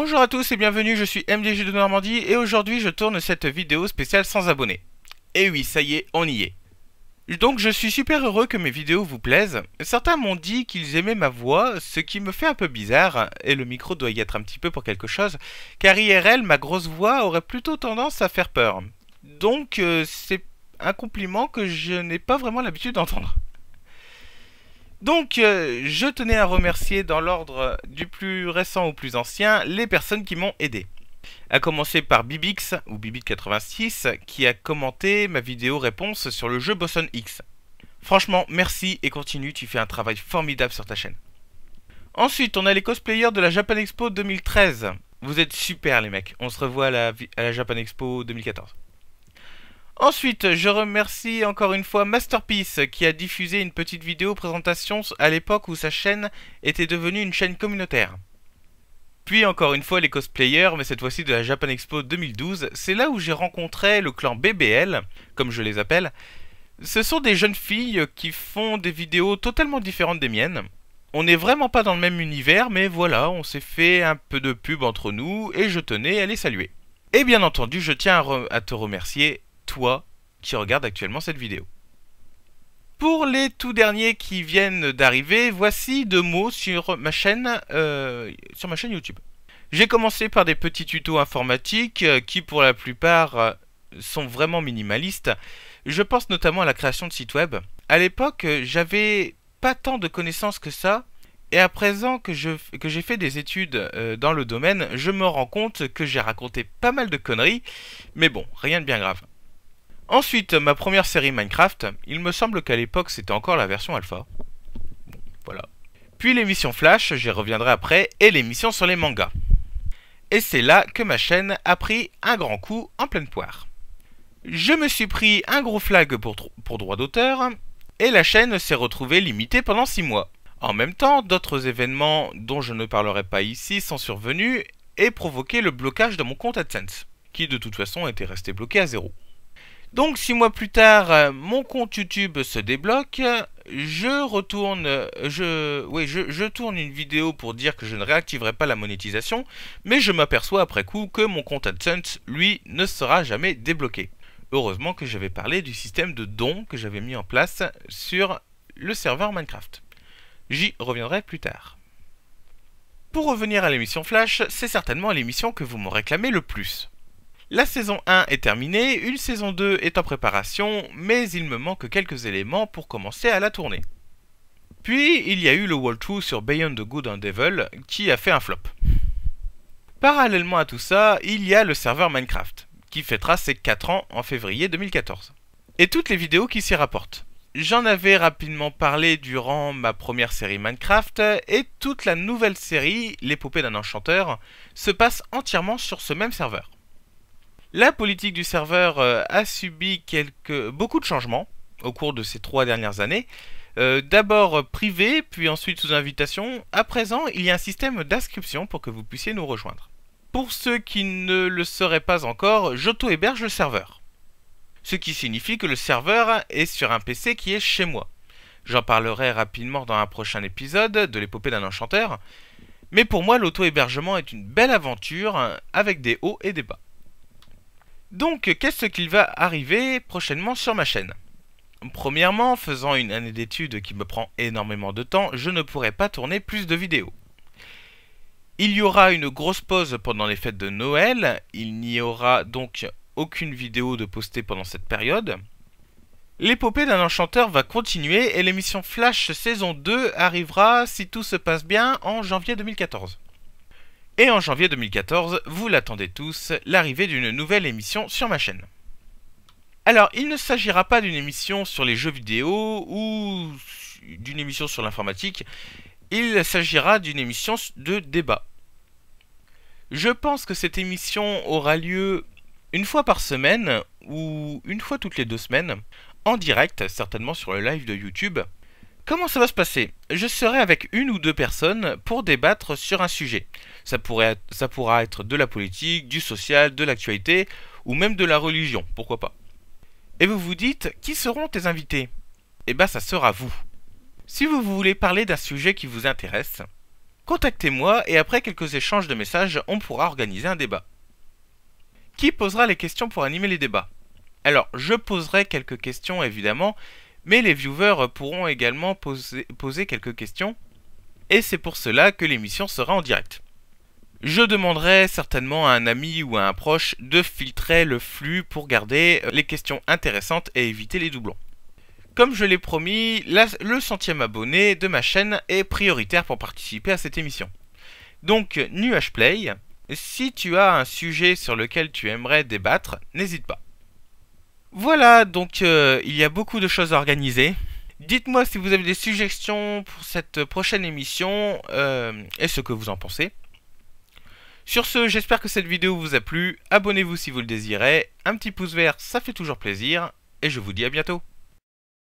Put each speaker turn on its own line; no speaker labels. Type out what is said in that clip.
Bonjour à tous et bienvenue, je suis MDG de Normandie et aujourd'hui je tourne cette vidéo spéciale sans abonnés. Et eh oui, ça y est, on y est. Donc je suis super heureux que mes vidéos vous plaisent. Certains m'ont dit qu'ils aimaient ma voix, ce qui me fait un peu bizarre, et le micro doit y être un petit peu pour quelque chose, car IRL, ma grosse voix aurait plutôt tendance à faire peur. Donc euh, c'est un compliment que je n'ai pas vraiment l'habitude d'entendre. Donc, euh, je tenais à remercier dans l'ordre du plus récent au plus ancien les personnes qui m'ont aidé. A commencer par Bibix ou Bibit86 qui a commenté ma vidéo réponse sur le jeu Bosson X. Franchement, merci et continue, tu fais un travail formidable sur ta chaîne. Ensuite, on a les cosplayers de la Japan Expo 2013. Vous êtes super les mecs, on se revoit à la Japan Expo 2014. Ensuite, je remercie encore une fois Masterpiece qui a diffusé une petite vidéo présentation à l'époque où sa chaîne était devenue une chaîne communautaire. Puis encore une fois les cosplayers, mais cette fois-ci de la Japan Expo 2012, c'est là où j'ai rencontré le clan BBL, comme je les appelle. Ce sont des jeunes filles qui font des vidéos totalement différentes des miennes. On n'est vraiment pas dans le même univers, mais voilà, on s'est fait un peu de pub entre nous et je tenais à les saluer. Et bien entendu, je tiens à, te remercier qui regarde actuellement cette vidéo. Pour les tout derniers qui viennent d'arriver, voici deux mots sur ma chaîne, euh, sur ma chaîne YouTube. J'ai commencé par des petits tutos informatiques euh, qui pour la plupart euh, sont vraiment minimalistes. Je pense notamment à la création de sites web. À l'époque, j'avais pas tant de connaissances que ça. Et à présent que, je, que j'ai fait des études dans le domaine, je me rends compte que j'ai raconté pas mal de conneries. Mais bon, rien de bien grave. Ensuite, ma première série Minecraft, il me semble qu'à l'époque c'était encore la version alpha. voilà. Puis l'émission Flash, j'y reviendrai après, et l'émission sur les mangas. Et c'est là que ma chaîne a pris un grand coup en pleine poire. Je me suis pris un gros flag pour, droit d'auteur, et la chaîne s'est retrouvée limitée pendant 6 mois. En même temps, d'autres événements dont je ne parlerai pas ici sont survenus et provoquaient le blocage de mon compte AdSense, qui de toute façon était resté bloqué à zéro. Donc six mois plus tard, euh, mon compte YouTube se débloque. Je retourne, euh, je, tourne une vidéo pour dire que je ne réactiverai pas la monétisation, mais je m'aperçois après coup que mon compte AdSense, lui, ne sera jamais débloqué. Heureusement que j'avais parlé du système de dons que j'avais mis en place sur le serveur Minecraft. J'y reviendrai plus tard. Pour revenir à l'émission Flash, c'est certainement l'émission que vous me réclamez le plus. La saison 1 est terminée, une saison 2 est en préparation, mais il me manque quelques éléments pour commencer à la tourner. Puis il y a eu le walkthrough sur Bayon the Good and Devil qui a fait un flop. Parallèlement à tout ça, il y a le serveur Minecraft, qui fêtera ses 4 ans en février 2014. Et toutes les vidéos qui s'y rapportent. J'en avais rapidement parlé durant ma première série Minecraft, et toute la nouvelle série, l'épopée d'un enchanteur, se passe entièrement sur ce même serveur. La politique du serveur euh, a subi quelques, beaucoup de changements au cours de ces trois dernières années. Euh, d'abord euh, privé, puis ensuite sous invitation. À présent, il y a un système d'inscription pour que vous puissiez nous rejoindre. Pour ceux qui ne le seraient pas encore, j'auto-héberge le serveur. Ce qui signifie que le serveur est sur un PC qui est chez moi. J'en parlerai rapidement dans un prochain épisode de l'épopée d'un enchanteur. Mais pour moi, l'auto-hébergement est une belle aventure hein, avec des hauts et des bas. Donc, qu'est-ce qu'il va arriver prochainement sur ma chaîne Premièrement, faisant une année d'études qui me prend énormément de temps, je ne pourrai pas tourner plus de vidéos. Il y aura une grosse pause pendant les fêtes de Noël, il n'y aura donc aucune vidéo de poster pendant cette période. L'épopée d'un enchanteur va continuer et l'émission Flash saison 2 arrivera, si tout se passe bien, en janvier 2014. Et en janvier 2014, vous l'attendez tous, l'arrivée d'une nouvelle émission sur ma chaîne. Alors, il ne s'agira pas d'une émission sur les jeux vidéo ou d'une émission sur l'informatique, il s'agira d'une émission de débat. Je pense que cette émission aura lieu une fois par semaine ou une fois toutes les deux semaines, en direct, certainement sur le live de YouTube. Comment ça va se passer Je serai avec une ou deux personnes pour débattre sur un sujet. Ça, pourrait ça pourra être de la politique, du social, de l'actualité ou même de la religion, pourquoi pas. Et vous vous dites, qui seront tes invités Eh bien ça sera vous. Si vous voulez parler d'un sujet qui vous intéresse, contactez-moi et après quelques échanges de messages, on pourra organiser un débat. Qui posera les questions pour animer les débats Alors, je poserai quelques questions évidemment, mais les viewers pourront également poser, quelques questions, et c'est pour cela que l'émission sera en direct. Je demanderai certainement à un ami ou à un proche de filtrer le flux pour garder euh, les questions intéressantes et éviter les doublons. Comme je l'ai promis, le centième abonné de ma chaîne est prioritaire pour participer à cette émission. Donc, nuage play, si tu as un sujet sur lequel tu aimerais débattre, n'hésite pas. Voilà, donc euh, il y a beaucoup de choses à organiser. Dites-moi si vous avez des suggestions pour cette prochaine émission euh, et ce que vous en pensez. Sur ce, j'espère que cette vidéo vous a plu. Abonnez-vous si vous le désirez. Un petit pouce vert, ça fait toujours plaisir. Et je vous dis à bientôt.